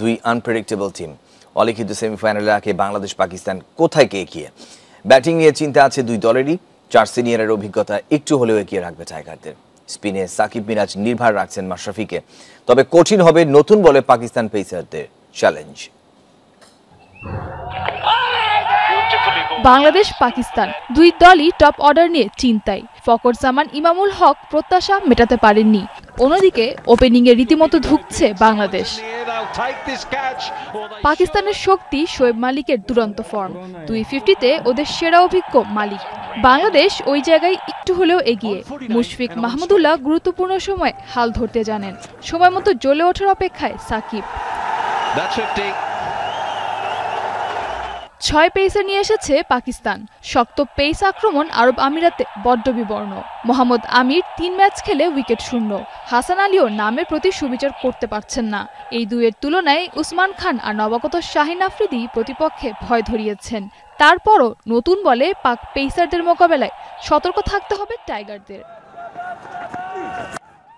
দুই unpredictable team অলিখিত সেমিফাইনালে আগে বাংলাদেশ পাকিস্তান কোথায় কে এগিয়ে ব্যাটিং নিয়ে চিন্তা আছে দুই দলেরই চার সিনিয়রের অভিজ্ঞতা একটু হলেও এগিয়ে রাখবে টাইগারদের স্পিনে সাকিব মিরাজ নির্ভর রাখছেন মাশরাফিকে তবে কঠিন হবে নতুন বলে পাকিস্তান পেসারদের চ্যালেঞ্জ বাংলাদেশ পাকিস্তান দুই দলই টপ অর্ডার নিয়ে চিন্তায় ফকর জামান ইমামুল হক প্রত্যাশা মেটাতে পারেননি অন্যদিকে ওপেনিংয়ে রীতিমতো ধুকছে বাংলাদেশ পাকিস্তানের শক্তি শোয়েব মালিকের দুরন্ত ফর্ম দুই ফিফটিতে ওদের সেরা অভিজ্ঞ মালিক বাংলাদেশ ওই জায়গায় একটু হলেও এগিয়ে মুশফিক মাহমুদুল্লাহ গুরুত্বপূর্ণ সময় হাল ধরতে জানেন সময় মতো জ্বলে ওঠার অপেক্ষায় সাকিব ছয় পেসার নিয়ে এসেছে পাকিস্তান শক্ত পেস আক্রমণ আরব আমিরাতে বড্ড বিবর্ণ মোহাম্মদ আমির তিন ম্যাচ খেলে উইকেট শূন্য হাসান আলীও নামের প্রতি সুবিচার করতে পারছেন না এই দুয়ের তুলনায় উসমান খান আর নবাগত শাহিন আফ্রিদি প্রতিপক্ষে ভয় ধরিয়েছেন তারপরও নতুন বলে পাক পেসারদের মোকাবেলায় সতর্ক থাকতে হবে টাইগারদের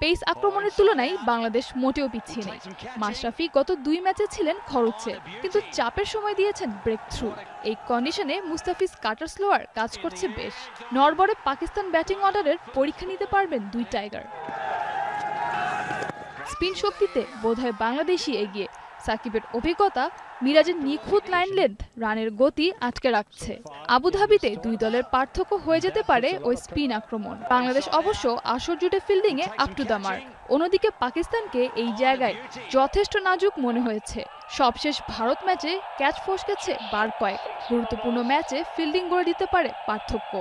পেস আক্রমণের তুলনায় বাংলাদেশ মোটেও পিছিয়ে নেই মাশরাফি গত দুই ম্যাচে ছিলেন খরচে কিন্তু চাপের সময় দিয়েছেন ব্রেক থ্রু এই কন্ডিশনে মুস্তাফিজ কাটার স্লোয়ার কাজ করছে বেশ নরবরে পাকিস্তান ব্যাটিং অর্ডারের পরীক্ষা নিতে পারবেন দুই টাইগার স্পিন শক্তিতে বোধহয় বাংলাদেশই এগিয়ে সাকিবের অভিজ্ঞতা মিরাজের নিখুঁত লাইন লেন্থ রানের গতি আটকে রাখছে আবুধাবিতে দুই দলের পার্থক্য হয়ে যেতে পারে ওই স্পিন আক্রমণ বাংলাদেশ অবশ্য আসর জুটে ফিল্ডিংয়ে আপ টু দ্য মার্ক অন্যদিকে পাকিস্তানকে এই জায়গায় যথেষ্ট নাজুক মনে হয়েছে সবশেষ ভারত ম্যাচে ক্যাচ ফসকেছে বার কয়েক গুরুত্বপূর্ণ ম্যাচে ফিল্ডিং গড়ে দিতে পারে পার্থক্য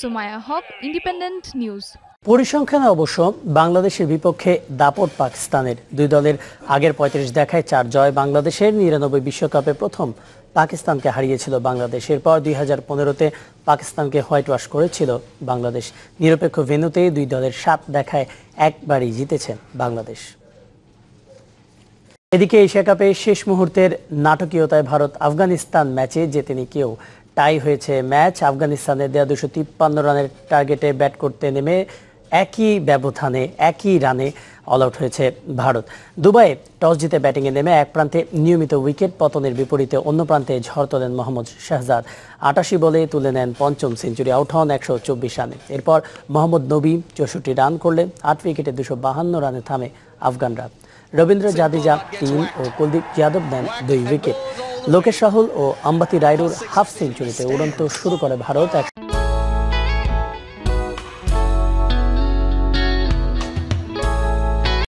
সোমায়া হক ইন্ডিপেন্ডেন্ট নিউজ পরিসংখ্যানে অবশ্য বাংলাদেশের বিপক্ষে দাপট পাকিস্তানের দুই দলের আগের পঁয়ত্রিশ দেখায় চার জয় বাংলাদেশের নিরানব্বই বিশ্বকাপে প্রথম পাকিস্তানকে হারিয়েছিল বাংলাদেশ এরপর দুই হাজার পনেরোতে পাকিস্তানকে হোয়াইট ওয়াশ করেছিল বাংলাদেশ নিরপেক্ষ ভেন্যুতে দুই দলের সাত দেখায় একবারই জিতেছে বাংলাদেশ এদিকে এশিয়া কাপে শেষ মুহূর্তের নাটকীয়তায় ভারত আফগানিস্তান ম্যাচে জেতেনি কেউ টাই হয়েছে ম্যাচ আফগানিস্তানের দেয়া দুশো তিপ্পান্ন রানের টার্গেটে ব্যাট করতে নেমে একই ব্যবধানে একই রানে অল আউট হয়েছে ভারত দুবাইয়ে টস জিতে ব্যাটিংয়ে নেমে এক প্রান্তে নিয়মিত উইকেট পতনের বিপরীতে অন্য প্রান্তে ঝড় তোলেন মোহাম্মদ শাহজাদ আটাশি বলে তুলে নেন পঞ্চম সেঞ্চুরি আউট হন একশো চব্বিশ রানে এরপর মোহাম্মদ নবী চৌষট্টি রান করলে আট উইকেটে দুশো বাহান্ন রানে থামে আফগানরা রবীন্দ্র জাদেজা তিন ও কুলদীপ যাদব নেন দুই উইকেট লোকেশ রাহুল ও আম্বাতি রায়ডুর হাফ সেঞ্চুরিতে উড়ন্ত শুরু করে ভারত